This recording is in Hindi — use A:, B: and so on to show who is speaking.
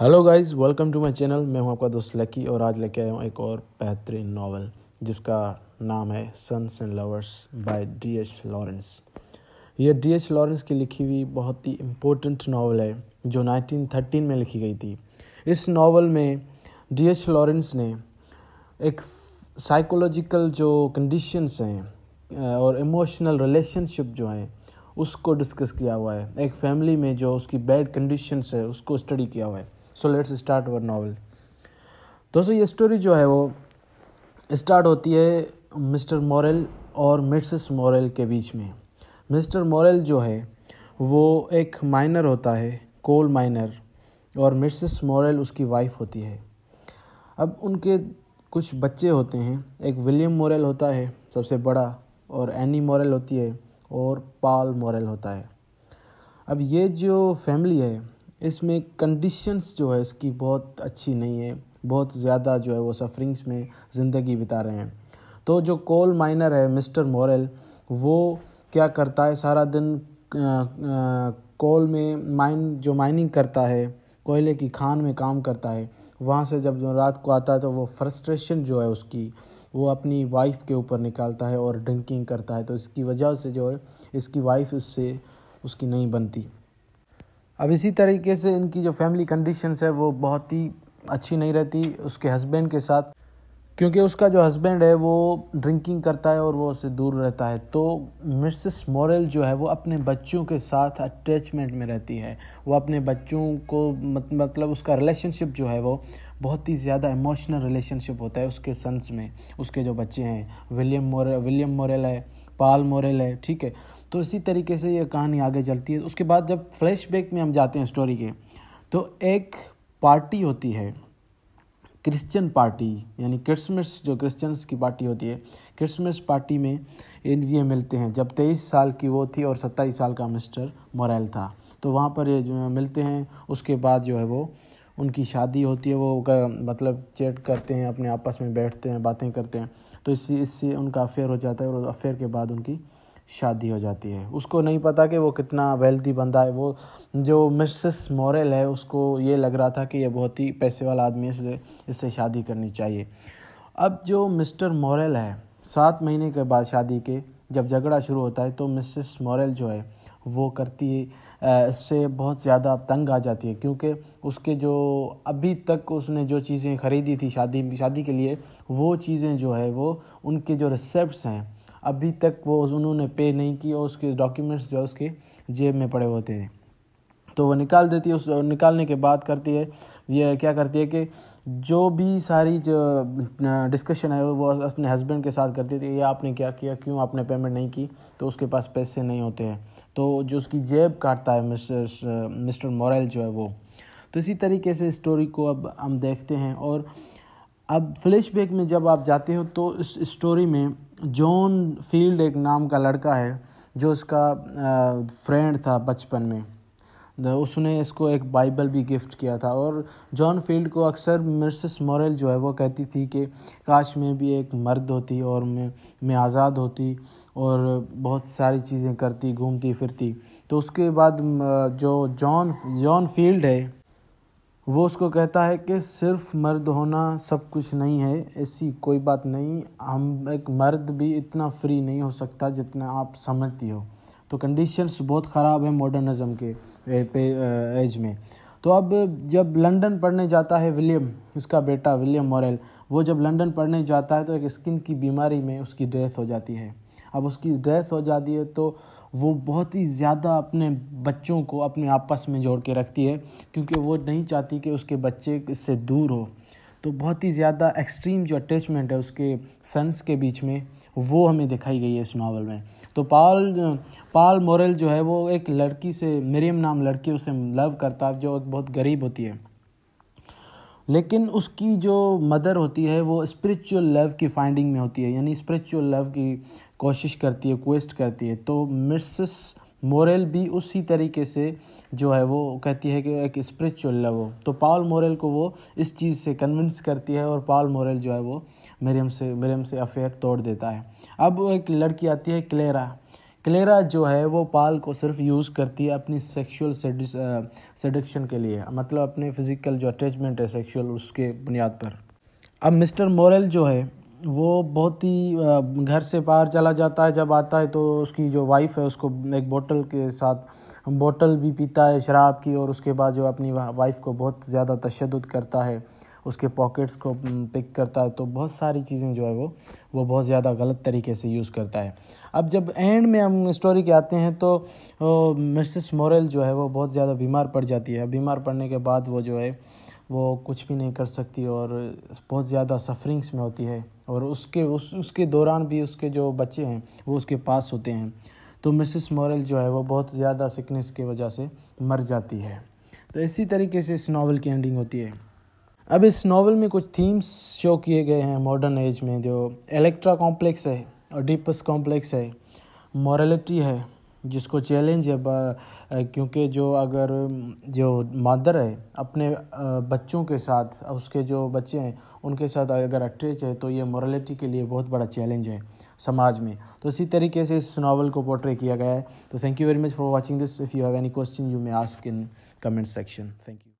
A: hello guys welcome to my channel मैं हूं आपका दोस्त लकी और आज लेके आया हूं एक और बेहतरीन नावल जिसका नाम है Sons and Lovers by D H Lawrence ये डी एच लॉरेंस की लिखी हुई बहुत ही इम्पोर्टेंट नावल है जो 1913 में लिखी गई थी इस नावल में डी एच लॉरेंस ने एक साइकोलॉजिकल जो कंडीशंस हैं और इमोशनल रिलेशनशिप जो हैं उसको डिस्कस किया हुआ है एक फैमिली में जो उसकी बैड कंडीशंस है उसको स्टडी किया हुआ है so let's start our novel दोस्तों ये स्टोरी जो है वो स्टार्ट होती है मिस्टर मॉरल और मिसेस मॉरल के बीच में मिस्टर मॉरल जो है वो एक माइनर होता है कोल माइनर और मिसेस मॉरल उसकी वाइफ होती है अब उनके कुछ बच्चे होते हैं एक विलियम मॉरल होता है सबसे बड़ा और एनी मॉरल होती है और पाल मॉरल होता है अब ये जो फैमिली है इसमें कंडीशंस जो है इसकी बहुत अच्छी नहीं है बहुत ज़्यादा जो है वो सफरिंग्स में ज़िंदगी बिता रहे हैं तो जो कोल माइनर है मिस्टर मोरल वो क्या करता है सारा दिन कोल में माइन जो माइनिंग करता है कोयले की खान में काम करता है वहाँ से जब रात को आता है तो वो फ्रस्ट्रेशन जो है उसकी वो अपनी वाइफ के ऊपर निकालता है और ड्रिंकिंग करता है तो इसकी वजह से जो है इसकी वाइफ उससे उसकी नहीं बनती अब इसी तरीके से इनकी जो फैमिली कंडीशंस है वो बहुत ही अच्छी नहीं रहती उसके हस्बैंड के साथ क्योंकि उसका जो हस्बैंड है वो ड्रिंकिंग करता है और वो उससे दूर रहता है तो मिसेस मॉरल जो है वो अपने बच्चों के साथ अटैचमेंट में रहती है वो अपने बच्चों को मत, मतलब उसका रिलेशनशिप जो है वो बहुत ही ज़्यादा इमोशनल रिलेशनशिप होता है उसके सन्स में उसके जो बच्चे हैं विलियम मोरे विलियम मोरेल है पाल मोरेल है ठीक है तो इसी तरीके से ये कहानी आगे चलती है उसके बाद जब फ्लैशबैक में हम जाते हैं स्टोरी के तो एक पार्टी होती है क्रिश्चियन पार्टी यानी क्रिसमस जो क्रिश्चियंस की पार्टी होती है क्रिसमस पार्टी में इन ये मिलते हैं जब तेईस साल की वो थी और सत्ताईस साल का मिस्टर मोरेल था तो वहाँ पर ये जो मिलते हैं उसके बाद जो है वो उनकी शादी होती है वो मतलब चैट करते हैं अपने आपस में बैठते हैं बातें करते हैं तो इससे इससे उनका अफेयर हो जाता है और अफेयर के बाद उनकी शादी हो जाती है उसको नहीं पता कि वो कितना वेल्दी बंदा है वो जो मिसेस मॉरल है उसको ये लग रहा था कि ये बहुत ही पैसे वाला आदमी है इसलिए इससे शादी करनी चाहिए अब जो मिस्टर मॉरल है सात महीने के बाद शादी के जब झगड़ा शुरू होता है तो मिसेस मॉरल जो है वो करती है इससे बहुत ज़्यादा तंग आ जाती है क्योंकि उसके जो अभी तक उसने जो चीज़ें खरीदी थी शादी शादी के लिए वो चीज़ें जो है वो उनके जो रिसेप्ट हैं अभी तक वो उन्होंने पे नहीं की और उसके डॉक्यूमेंट्स जो है उसके जेब में पड़े होते हैं तो वो निकाल देती है उस निकालने के बाद करती है ये क्या करती है कि जो भी सारी जो डिस्कशन है वो अपने हस्बैंड के साथ करती थी ये आपने क्या किया क्यों आपने पेमेंट नहीं की तो उसके पास पैसे नहीं होते हैं तो जो उसकी जेब काटता है मिस्टर मिस्टर मोरेल जो है वो तो इसी तरीके से स्टोरी को अब हम देखते हैं और अब फ्लैशबैक में जब आप जाते हो तो इस स्टोरी में जॉन फील्ड एक नाम का लड़का है जो उसका फ्रेंड था बचपन में उसने इसको एक बाइबल भी गिफ्ट किया था और जॉन फील्ड को अक्सर मिसेस मॉरल जो है वो कहती थी कि काश मैं भी एक मर्द होती और मैं मैं आज़ाद होती और बहुत सारी चीज़ें करती घूमती फिरती तो उसके बाद जो जॉन जॉन फील्ड है वो उसको कहता है कि सिर्फ मर्द होना सब कुछ नहीं है ऐसी कोई बात नहीं हम एक मर्द भी इतना फ्री नहीं हो सकता जितना आप समझती हो तो कंडीशंस बहुत ख़राब है मॉडर्निज़म के पे एज में तो अब जब लंदन पढ़ने जाता है विलियम इसका बेटा विलियम मॉरेल वो जब लंदन पढ़ने जाता है तो एक स्किन की बीमारी में उसकी डेथ हो जाती है अब उसकी डेथ हो जाती है तो वो बहुत ही ज़्यादा अपने बच्चों को अपने आपस में जोड़ के रखती है क्योंकि वो नहीं चाहती कि उसके बच्चे इससे दूर हो तो बहुत ही ज़्यादा एक्सट्रीम जो अटैचमेंट है उसके सन्स के बीच में वो हमें दिखाई गई है इस नावल में तो पाल पाल मोरल जो है वो एक लड़की से मेरियम नाम लड़की उसे लव करता है जो एक बहुत गरीब होती है लेकिन उसकी जो मदर होती है वो स्पिरिचुअल लव की फाइंडिंग में होती है यानी स्पिरिचुअल लव की कोशिश करती है क्वेस्ट करती है तो मिसेस मोरेल भी उसी तरीके से जो है वो कहती है कि एक स्पिरिचुअल लव हो तो पाउल मोरेल को वो इस चीज़ से कन्विंस करती है और पाउल मोरेल जो है वो मेरियम से मेरियम से अफेयर तोड़ देता है अब एक लड़की आती है क्लेरा क्लेरा जो है वो पाल को सिर्फ यूज़ करती है अपनी सेक्सुअल सेडक्शन के लिए मतलब अपने फिज़िकल जो अटैचमेंट है सेक्सुअल उसके बुनियाद पर अब मिस्टर मोरल जो है वो बहुत ही घर से बाहर चला जाता है जब आता है तो उसकी जो वाइफ है उसको एक बोतल के साथ बोतल भी पीता है शराब की और उसके बाद जो अपनी वाइफ को बहुत ज़्यादा तशद करता है उसके पॉकेट्स को पिक करता है तो बहुत सारी चीज़ें जो है वो वो बहुत ज़्यादा गलत तरीके से यूज़ करता है अब जब एंड में हम स्टोरी के आते हैं तो मिसेस मोरेल जो है वो बहुत ज़्यादा बीमार पड़ जाती है बीमार पड़ने के बाद वो जो है वो कुछ भी नहीं कर सकती और बहुत ज़्यादा सफरिंग्स में होती है और उसके उस उसके दौरान भी उसके जो बच्चे हैं वो उसके पास होते हैं तो मिसेस मोरल जो है वो बहुत ज़्यादा सिकनेस की वजह से मर जाती है तो इसी तरीके से इस नावल की एंडिंग होती है अब इस नावल में कुछ थीम्स शो किए गए हैं मॉडर्न एज में जो एलेक्ट्रा कॉम्प्लेक्स है और डीपस कॉम्प्लेक्स है मॉरलिटी है जिसको चैलेंज है क्योंकि जो अगर जो मादर है अपने बच्चों के साथ उसके जो बच्चे हैं उनके साथ अगर अटैच है तो ये मॉरलिटी के लिए बहुत बड़ा चैलेंज है समाज में तो इसी तरीके से इस नावल को पोर्ट्रे किया गया है तो thank you very much for watching this if you have any question you may ask in comment section thank you